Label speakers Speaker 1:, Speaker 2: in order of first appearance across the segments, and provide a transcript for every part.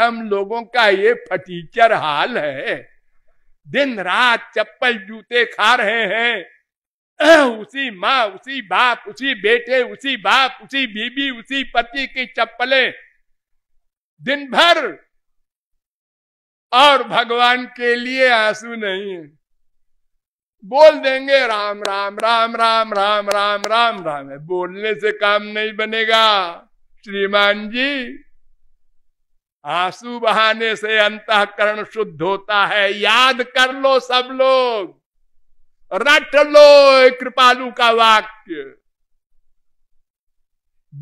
Speaker 1: हम लोगों का ये फटीचर हाल है दिन रात चप्पल जूते खा रहे हैं उसी माँ उसी बाप उसी बेटे उसी बाप उसी बीबी उसी पति की चप्पलें दिन भर और भगवान के लिए आंसू नहीं है बोल देंगे राम राम राम राम राम राम राम राम है बोलने से काम नहीं बनेगा श्रीमान जी आंसू बहाने से अंतकरण शुद्ध होता है याद कर लो सब लोग रट लो कृपालु का वाक्य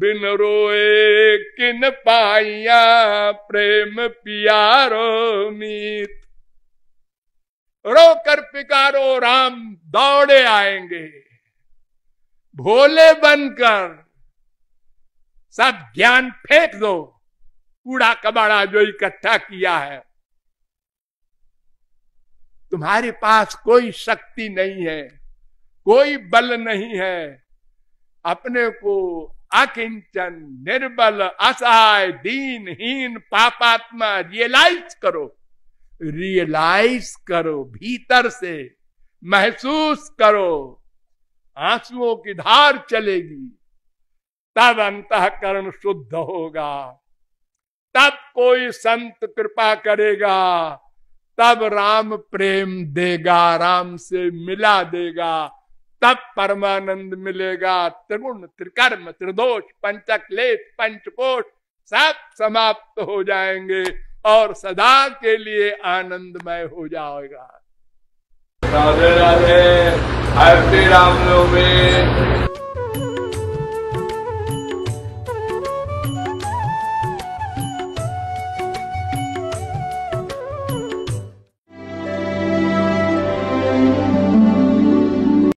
Speaker 1: बिन रोए किन पाइया प्रेम पियारो मीत रो कर पिकारो राम दौड़े आएंगे भोले बनकर सब ज्ञान फेंक दो कूड़ा कबाड़ा जो इकट्ठा किया है तुम्हारे पास कोई शक्ति नहीं है कोई बल नहीं है अपने को अकिंचन निर्बल असहाय दीनहीन पापात्मा रियलाइज करो रियलाइज करो भीतर से महसूस करो आंसुओं की धार चलेगी तब अंतकरण शुद्ध होगा तब कोई संत कृपा करेगा तब राम प्रेम देगा राम से मिला देगा तब परमानंद मिलेगा त्रिगुण त्रिकर्म त्रिदोष पंचकलेश पंचकोष सब समाप्त हो जाएंगे और सदा के लिए आनंदमय हो जाएगा राधे राधे राम लोग